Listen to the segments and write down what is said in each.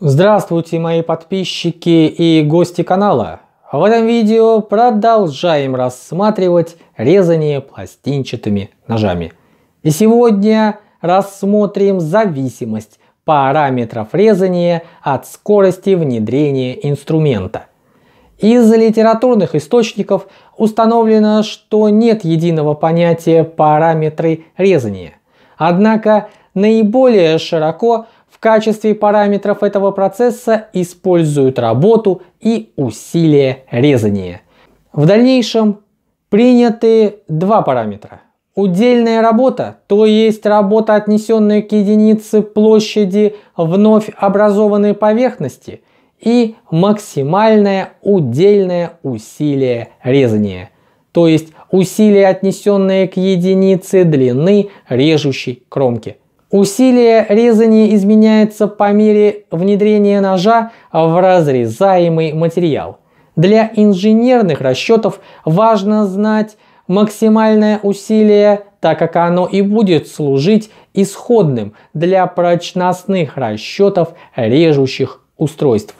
Здравствуйте, мои подписчики и гости канала! В этом видео продолжаем рассматривать резание пластинчатыми ножами. И сегодня рассмотрим зависимость параметров резания от скорости внедрения инструмента. Из литературных источников установлено, что нет единого понятия параметры резания. Однако наиболее широко в качестве параметров этого процесса используют работу и усилие резания. В дальнейшем приняты два параметра. Удельная работа, то есть работа, отнесенная к единице площади вновь образованной поверхности, и максимальное удельное усилие резания, то есть усилие, отнесенное к единице длины режущей кромки – Усилие резания изменяется по мере внедрения ножа в разрезаемый материал. Для инженерных расчетов важно знать максимальное усилие, так как оно и будет служить исходным для прочностных расчетов режущих устройств.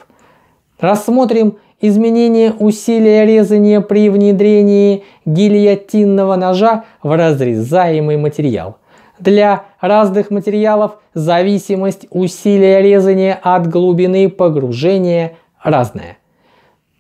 Рассмотрим изменение усилия резания при внедрении гильотинного ножа в разрезаемый материал. Для разных материалов, зависимость усилия резания от глубины погружения разная.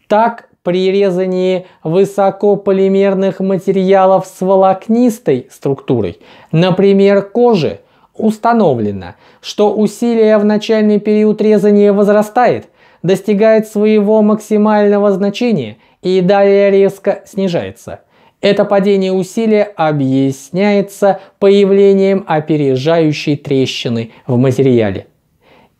Так, при резании высокополимерных материалов с волокнистой структурой, например, кожи, установлено, что усилие в начальный период резания возрастает, достигает своего максимального значения и далее резко снижается – это падение усилия объясняется появлением опережающей трещины в материале.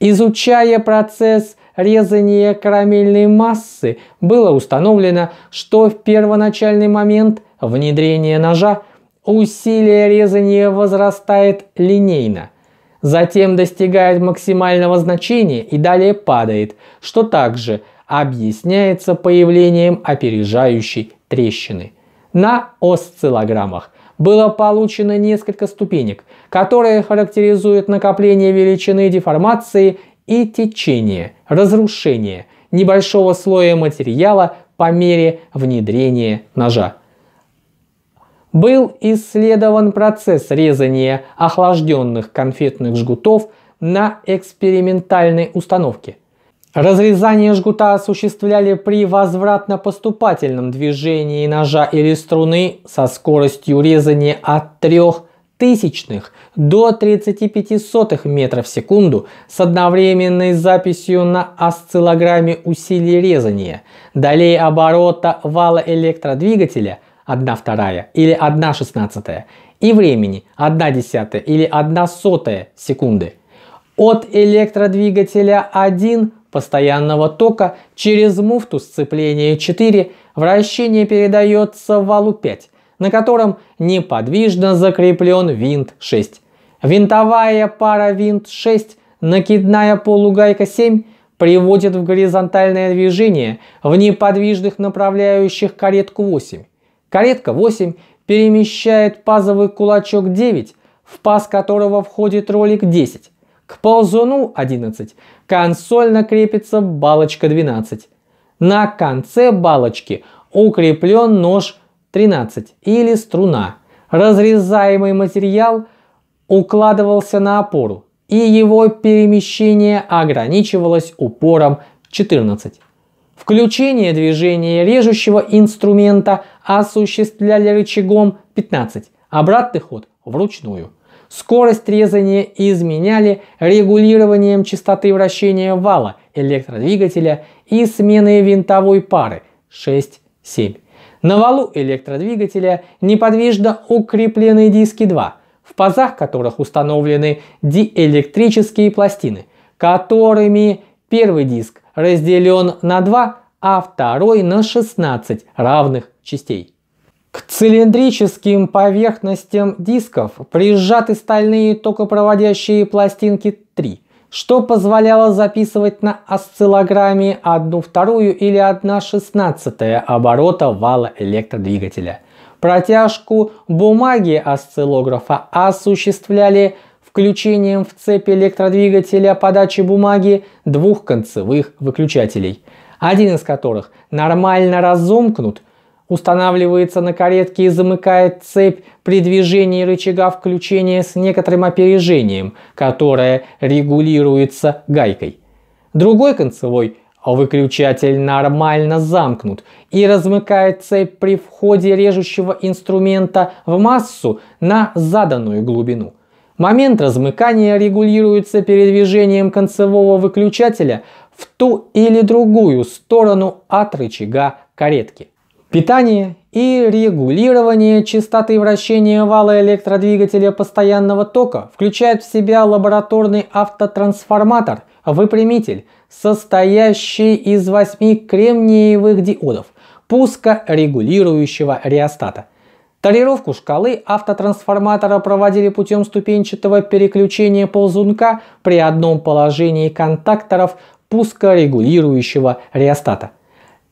Изучая процесс резания карамельной массы, было установлено, что в первоначальный момент внедрения ножа усилие резания возрастает линейно, затем достигает максимального значения и далее падает, что также объясняется появлением опережающей трещины – на осциллограммах было получено несколько ступенек, которые характеризуют накопление величины деформации и течение, разрушение небольшого слоя материала по мере внедрения ножа. Был исследован процесс резания охлажденных конфетных жгутов на экспериментальной установке – Разрезание жгута осуществляли при возвратно-поступательном движении ножа или струны со скоростью резания от 3 тысячных до 35 сотых метров в секунду с одновременной записью на осциллограмме усилий резания, далее оборота вала электродвигателя 1 вторая или 1 шестнадцатая и времени 1 десятая или 1 сотая секунды. От электродвигателя 1 постоянного тока через муфту сцепления 4 вращение передается в валу 5, на котором неподвижно закреплен винт 6. Винтовая пара винт 6, накидная полугайка 7 приводит в горизонтальное движение в неподвижных направляющих каретку 8. Каретка 8 перемещает пазовый кулачок 9, в паз которого входит ролик 10, к ползуну 11 консольно крепится балочка 12. На конце балочки укреплен нож 13 или струна. Разрезаемый материал укладывался на опору, и его перемещение ограничивалось упором 14. Включение движения режущего инструмента осуществляли рычагом 15, обратный ход вручную скорость резания изменяли регулированием частоты вращения вала электродвигателя и сменой винтовой пары 6-7. На валу электродвигателя неподвижно укреплены диски 2, в пазах которых установлены диэлектрические пластины, которыми первый диск разделен на 2, а второй на 16 равных частей. К цилиндрическим поверхностям дисков прижаты стальные токопроводящие пластинки 3, что позволяло записывать на осциллограмме 1 вторую или 1 шестнадцатая оборота вала электродвигателя. Протяжку бумаги осциллографа осуществляли включением в цепь электродвигателя подачи бумаги двух концевых выключателей, один из которых нормально разомкнут, устанавливается на каретке и замыкает цепь при движении рычага включения с некоторым опережением, которое регулируется гайкой. Другой концевой выключатель нормально замкнут и размыкает цепь при входе режущего инструмента в массу на заданную глубину. Момент размыкания регулируется передвижением концевого выключателя в ту или другую сторону от рычага каретки. Питание и регулирование частоты вращения вала электродвигателя постоянного тока включают в себя лабораторный автотрансформатор, выпрямитель, состоящий из восьми кремниевых диодов, пускорегулирующего реостата. Тарировку шкалы автотрансформатора проводили путем ступенчатого переключения ползунка при одном положении контакторов пускорегулирующего реостата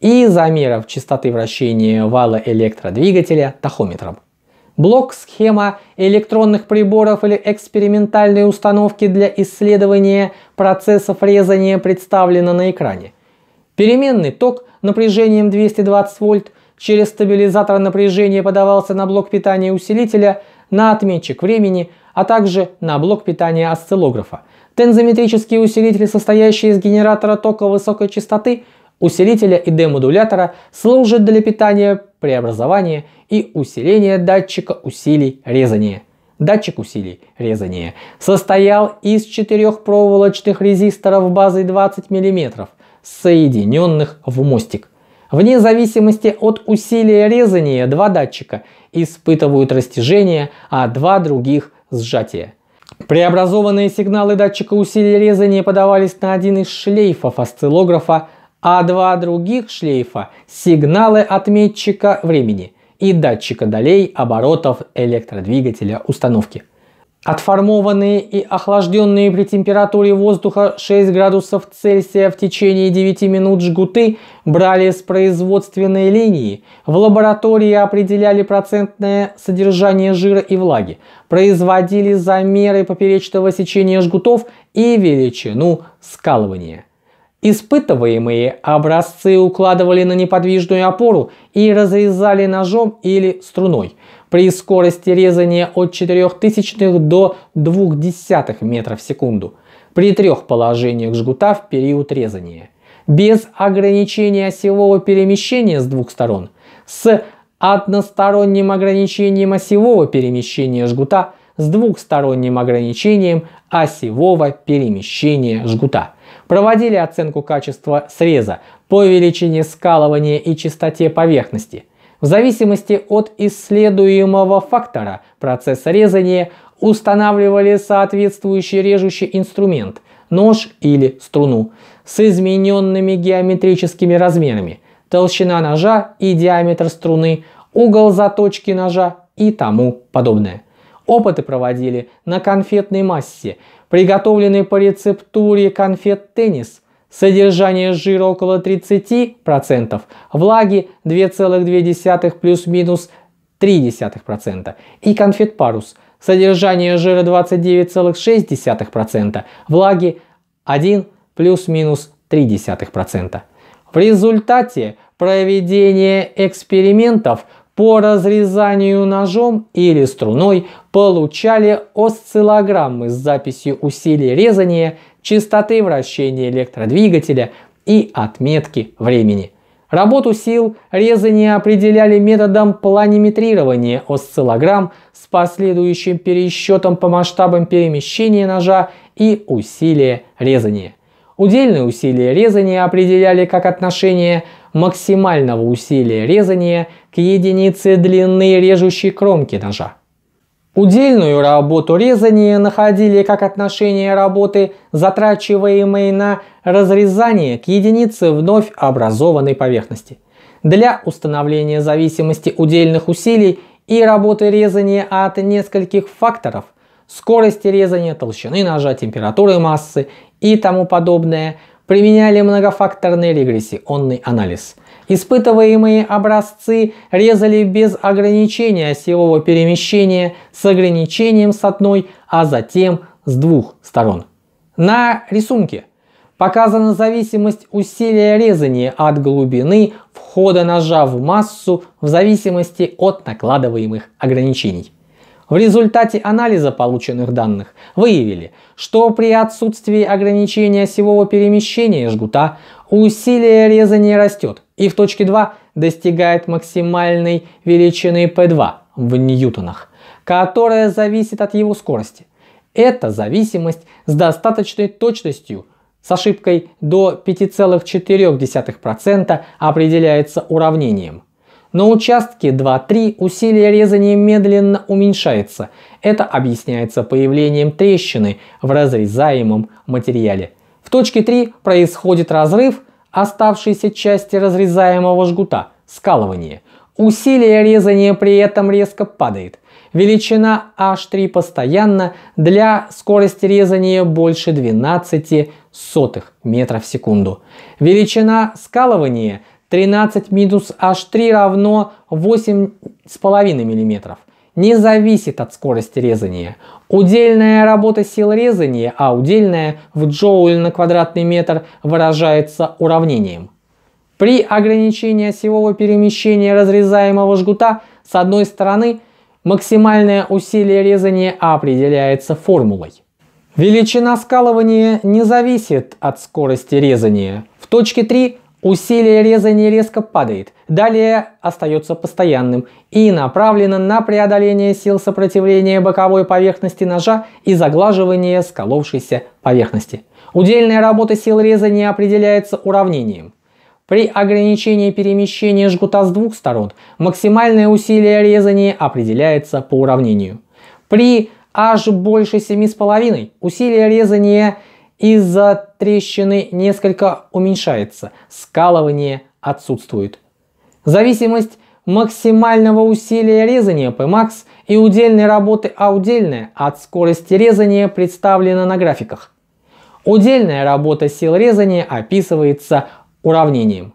и замеров частоты вращения вала электродвигателя тахометром. Блок-схема электронных приборов или экспериментальные установки для исследования процессов резания представлена на экране. Переменный ток напряжением 220 вольт через стабилизатор напряжения подавался на блок питания усилителя, на отметчик времени, а также на блок питания осциллографа. Тензометрические усилители, состоящие из генератора тока высокой частоты, усилителя и демодулятора служат для питания, преобразования и усиления датчика усилий резания. Датчик усилий резания состоял из четырех проволочных резисторов базой 20 мм, соединенных в мостик. Вне зависимости от усилия резания два датчика испытывают растяжение, а два других – сжатие. Преобразованные сигналы датчика усилий резания подавались на один из шлейфов осциллографа а два других шлейфа – сигналы от времени и датчика долей оборотов электродвигателя установки. Отформованные и охлажденные при температуре воздуха 6 градусов Цельсия в течение 9 минут жгуты брали с производственной линии, в лаборатории определяли процентное содержание жира и влаги, производили замеры поперечного сечения жгутов и величину скалывания. Испытываемые образцы укладывали на неподвижную опору и разрезали ножом или струной при скорости резания от 0,04 до 0,2 метра в секунду при трех положениях жгута в период резания без ограничения осевого перемещения с двух сторон с односторонним ограничением осевого перемещения жгута с двухсторонним ограничением осевого перемещения жгута. Проводили оценку качества среза по величине скалывания и частоте поверхности. В зависимости от исследуемого фактора процесса резания устанавливали соответствующий режущий инструмент – нож или струну – с измененными геометрическими размерами – толщина ножа и диаметр струны, угол заточки ножа и тому подобное. Опыты проводили на конфетной массе, приготовленной по рецептуре конфет-теннис – Содержание жира около 30%, влаги 2,2 плюс-минус 0,3%. И конфет-парус. Содержание жира 29,6%, влаги 1 плюс-минус 0,3%. В результате проведения экспериментов по разрезанию ножом или струной получали осциллограммы с записью усилий резания, частоты вращения электродвигателя и отметки времени. Работу сил резания определяли методом планиметрирования осциллограмм с последующим пересчетом по масштабам перемещения ножа и усилия резания. Удельные усилия резания определяли как отношение максимального усилия резания к единице длины режущей кромки ножа. Удельную работу резания находили как отношение работы, затрачиваемой на разрезание к единице вновь образованной поверхности. Для установления зависимости удельных усилий и работы резания от нескольких факторов – скорости резания, толщины ножа, температуры массы и тому подобное – применяли многофакторный регрессионный анализ – Испытываемые образцы резали без ограничения осевого перемещения с ограничением с одной, а затем с двух сторон. На рисунке показана зависимость усилия резания от глубины входа ножа в массу в зависимости от накладываемых ограничений. В результате анализа полученных данных выявили, что при отсутствии ограничения силового перемещения жгута усилие резания растет и в точке 2 достигает максимальной величины P2 в ньютонах, которая зависит от его скорости. Эта зависимость с достаточной точностью с ошибкой до 5,4% определяется уравнением на участке 2-3 усилие резания медленно уменьшается. Это объясняется появлением трещины в разрезаемом материале. В точке 3 происходит разрыв оставшейся части разрезаемого жгута – скалывание. Усилие резания при этом резко падает. Величина H3 постоянно для скорости резания больше 12 сотых метра в секунду. Величина скалывания – 13 минус H3 равно 8,5 мм. Не зависит от скорости резания. Удельная работа сил резания, а удельная в джоуль на квадратный метр выражается уравнением. При ограничении осевого перемещения разрезаемого жгута с одной стороны максимальное усилие резания определяется формулой. Величина скалывания не зависит от скорости резания. В точке 3 Усилие резания резко падает, далее остается постоянным и направлено на преодоление сил сопротивления боковой поверхности ножа и заглаживание сколовшейся поверхности. Удельная работа сил резания определяется уравнением. При ограничении перемещения жгута с двух сторон максимальное усилие резания определяется по уравнению. При h больше 7,5 усилие резания из-за трещины несколько уменьшается, скалывание отсутствует. Зависимость максимального усилия резания Pmax и удельной работы аудельная от скорости резания представлена на графиках. Удельная работа сил резания описывается уравнением.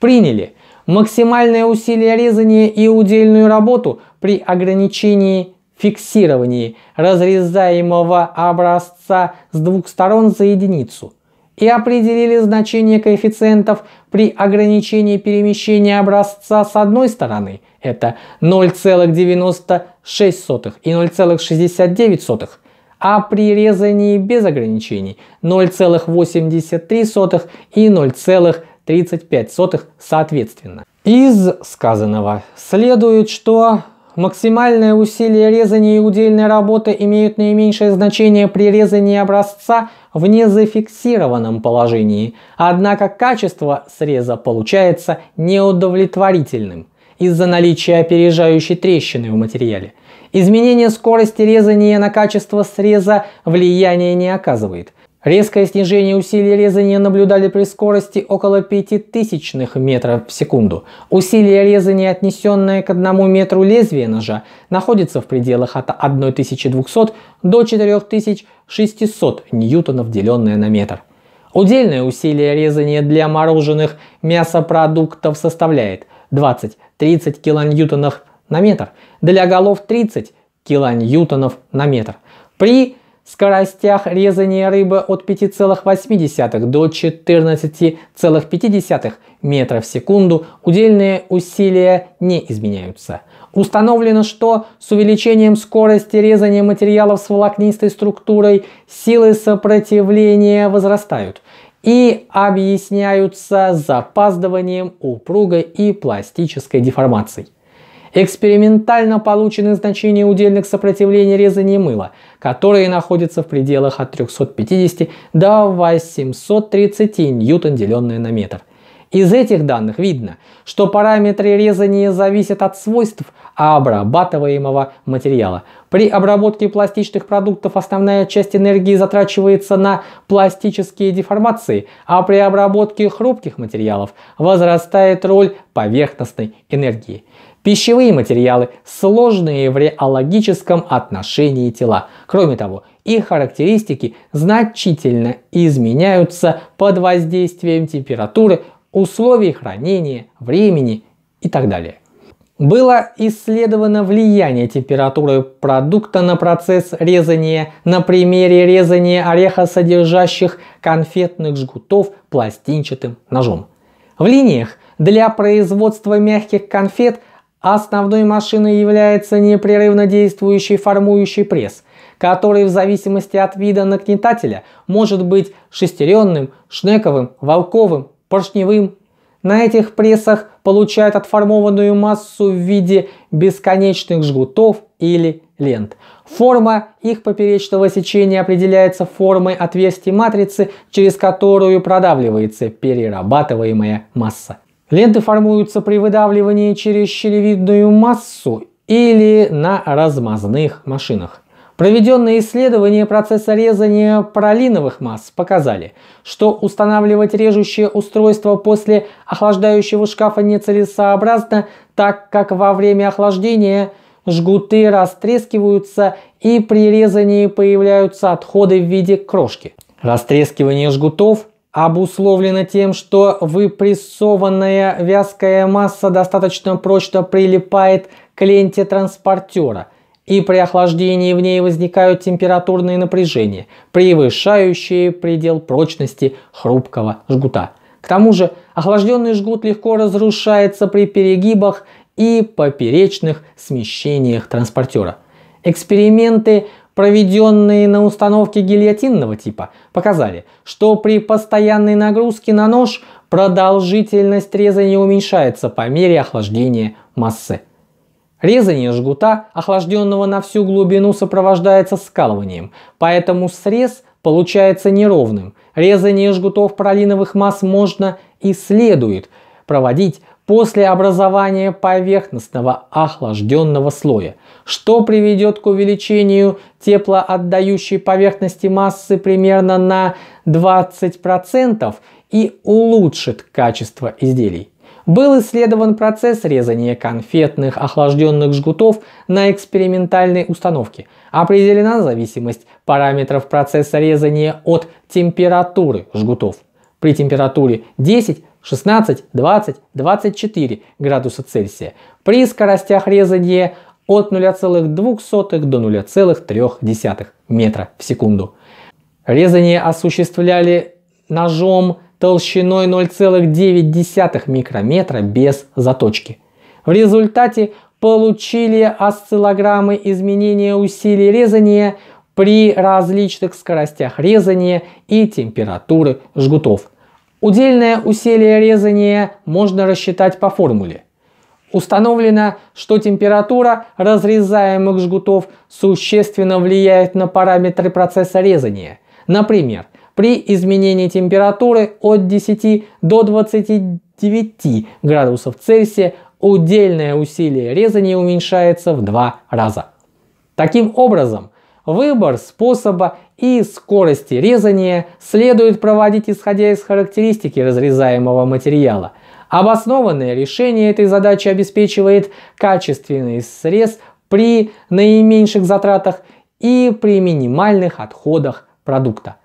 Приняли максимальное усилие резания и удельную работу при ограничении фиксировании разрезаемого образца с двух сторон за единицу и определили значение коэффициентов при ограничении перемещения образца с одной стороны, это 0,96 и 0,69, а при резании без ограничений 0,83 и 0,35 соответственно. Из сказанного следует, что Максимальное усилие резания и удельной работы имеют наименьшее значение при резании образца в незафиксированном положении, однако качество среза получается неудовлетворительным из-за наличия опережающей трещины в материале. Изменение скорости резания на качество среза влияния не оказывает. Резкое снижение усилий резания наблюдали при скорости около 5000 метров в секунду. Усилие резания, отнесенное к одному метру лезвия ножа, находится в пределах от 1200 до 4600 ньютонов, деленное на метр. Удельное усилие резания для мороженых мясопродуктов составляет 20-30 килоньютонов на метр, для голов 30 килоньютонов на метр. При скоростях резания рыбы от 5,8 до 14,5 метров в секунду удельные усилия не изменяются. Установлено, что с увеличением скорости резания материалов с волокнистой структурой силы сопротивления возрастают и объясняются запаздыванием упругой и пластической деформацией. Экспериментально получены значения удельных сопротивлений резания мыла, которые находятся в пределах от 350 до 830 ньютон, деленное на метр. Из этих данных видно, что параметры резания зависят от свойств обрабатываемого материала. При обработке пластичных продуктов основная часть энергии затрачивается на пластические деформации, а при обработке хрупких материалов возрастает роль поверхностной энергии. Пищевые материалы сложные в реологическом отношении тела. Кроме того, их характеристики значительно изменяются под воздействием температуры, условий хранения, времени и так далее. Было исследовано влияние температуры продукта на процесс резания на примере резания ореха, содержащих конфетных жгутов пластинчатым ножом. В линиях для производства мягких конфет Основной машиной является непрерывно действующий формующий пресс, который в зависимости от вида нагнетателя может быть шестеренным, шнековым, волковым, поршневым. На этих прессах получают отформованную массу в виде бесконечных жгутов или лент. Форма их поперечного сечения определяется формой отверстий матрицы, через которую продавливается перерабатываемая масса. Ленты формуются при выдавливании через щелевидную массу или на размазных машинах. Проведенные исследования процесса резания пролиновых масс показали, что устанавливать режущее устройство после охлаждающего шкафа нецелесообразно, так как во время охлаждения жгуты растрескиваются и при резании появляются отходы в виде крошки. Растрескивание жгутов обусловлено тем, что выпрессованная вязкая масса достаточно прочно прилипает к ленте транспортера, и при охлаждении в ней возникают температурные напряжения, превышающие предел прочности хрупкого жгута. К тому же охлажденный жгут легко разрушается при перегибах и поперечных смещениях транспортера. Эксперименты проведенные на установке гильотинного типа, показали, что при постоянной нагрузке на нож продолжительность резания уменьшается по мере охлаждения массы. Резание жгута, охлажденного на всю глубину, сопровождается скалыванием, поэтому срез получается неровным. Резание жгутов пролиновых масс можно и следует проводить после образования поверхностного охлажденного слоя, что приведет к увеличению теплоотдающей поверхности массы примерно на 20% и улучшит качество изделий. Был исследован процесс резания конфетных охлажденных жгутов на экспериментальной установке. Определена зависимость параметров процесса резания от температуры жгутов. При температуре 10 16, 20, 24 градуса Цельсия при скоростях резания от 0,2 до 0,3 метра в секунду. Резание осуществляли ножом толщиной 0,9 микрометра без заточки. В результате получили осциллограммы изменения усилий резания при различных скоростях резания и температуры жгутов – Удельное усилие резания можно рассчитать по формуле. Установлено, что температура разрезаемых жгутов существенно влияет на параметры процесса резания. Например, при изменении температуры от 10 до 29 градусов Цельсия удельное усилие резания уменьшается в два раза. Таким образом, Выбор способа и скорости резания следует проводить исходя из характеристики разрезаемого материала. Обоснованное решение этой задачи обеспечивает качественный срез при наименьших затратах и при минимальных отходах продукта.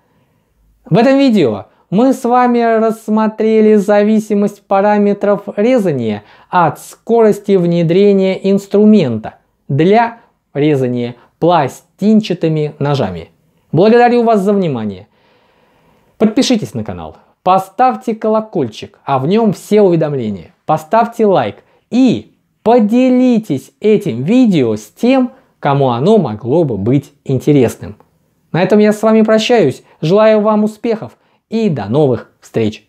В этом видео мы с вами рассмотрели зависимость параметров резания от скорости внедрения инструмента для резания пластинчатыми ножами. Благодарю вас за внимание. Подпишитесь на канал, поставьте колокольчик, а в нем все уведомления. Поставьте лайк и поделитесь этим видео с тем, кому оно могло бы быть интересным. На этом я с вами прощаюсь, желаю вам успехов и до новых встреч!